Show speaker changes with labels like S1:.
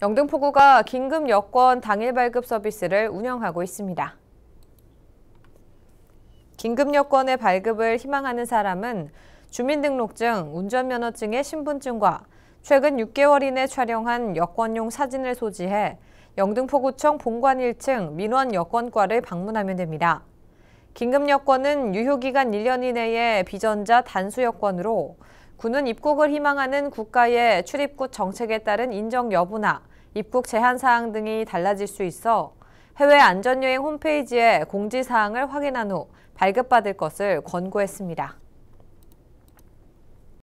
S1: 영등포구가 긴급 여권 당일 발급 서비스를 운영하고 있습니다. 긴급 여권의 발급을 희망하는 사람은 주민등록증, 운전면허증의 신분증과 최근 6개월 이내 촬영한 여권용 사진을 소지해 영등포구청 본관 1층 민원 여권과를 방문하면 됩니다. 긴급 여권은 유효기간 1년 이내에 비전자 단수 여권으로 군은 입국을 희망하는 국가의 출입국 정책에 따른 인정 여부나 입국 제한 사항 등이 달라질 수 있어 해외 안전여행 홈페이지에 공지사항을 확인한 후 발급받을 것을 권고했습니다.